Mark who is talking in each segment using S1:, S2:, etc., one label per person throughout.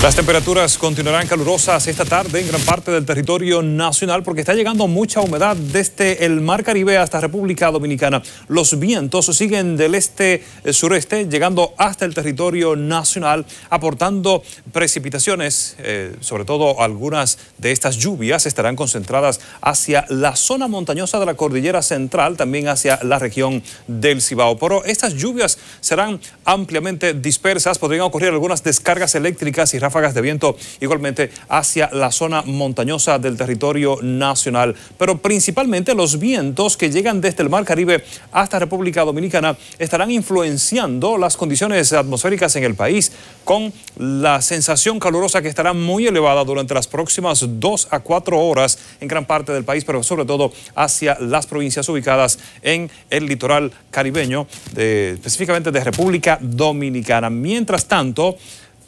S1: Las temperaturas continuarán calurosas esta tarde en gran parte del territorio nacional porque está llegando mucha humedad desde el Mar Caribe hasta República Dominicana. Los vientos siguen del este-sureste eh, llegando hasta el territorio nacional aportando precipitaciones, eh, sobre todo algunas de estas lluvias estarán concentradas hacia la zona montañosa de la cordillera central, también hacia la región del Cibao. Pero estas lluvias serán ampliamente dispersas, podrían ocurrir algunas descargas eléctricas y ráfagas de viento igualmente hacia la zona montañosa del territorio nacional, pero principalmente los vientos que llegan desde el Mar Caribe hasta República Dominicana estarán influenciando las condiciones atmosféricas en el país con la sensación calurosa que estará muy elevada durante las próximas dos a cuatro horas en gran parte del país, pero sobre todo hacia las provincias ubicadas en el litoral caribeño, específicamente de República Dominicana. Mientras tanto,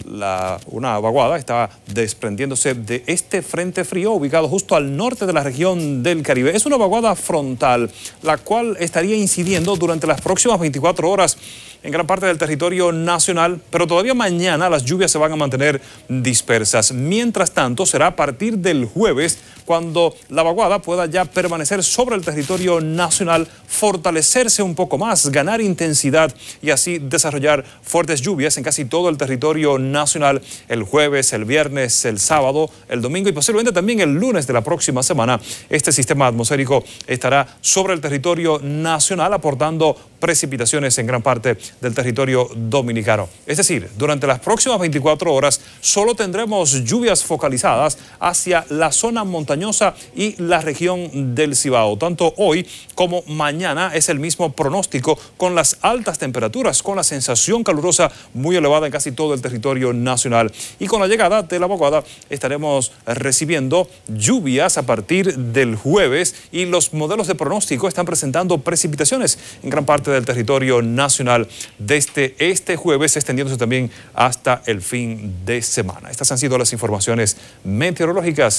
S1: la, una vaguada está desprendiéndose de este frente frío ubicado justo al norte de la región del Caribe. Es una vaguada frontal, la cual estaría incidiendo durante las próximas 24 horas en gran parte del territorio nacional, pero todavía mañana las lluvias se van a mantener dispersas. Mientras tanto, será a partir del jueves cuando la vaguada pueda ya permanecer sobre el territorio nacional, fortalecerse un poco más, ganar intensidad y así desarrollar fuertes lluvias en casi todo el territorio nacional el jueves, el viernes, el sábado, el domingo y posiblemente también el lunes de la próxima semana. Este sistema atmosférico estará sobre el territorio nacional aportando precipitaciones en gran parte del territorio dominicano. Es decir, durante las próximas 24 horas solo tendremos lluvias focalizadas hacia la zona montañosa y la región del Cibao. Tanto hoy como mañana es el mismo pronóstico con las altas temperaturas, con la sensación calurosa muy elevada en casi todo el territorio nacional. Y con la llegada de la bocada estaremos recibiendo lluvias a partir del jueves y los modelos de pronóstico están presentando precipitaciones en gran parte del territorio nacional desde este, este jueves, extendiéndose también hasta el fin de semana. Estas han sido las informaciones meteorológicas.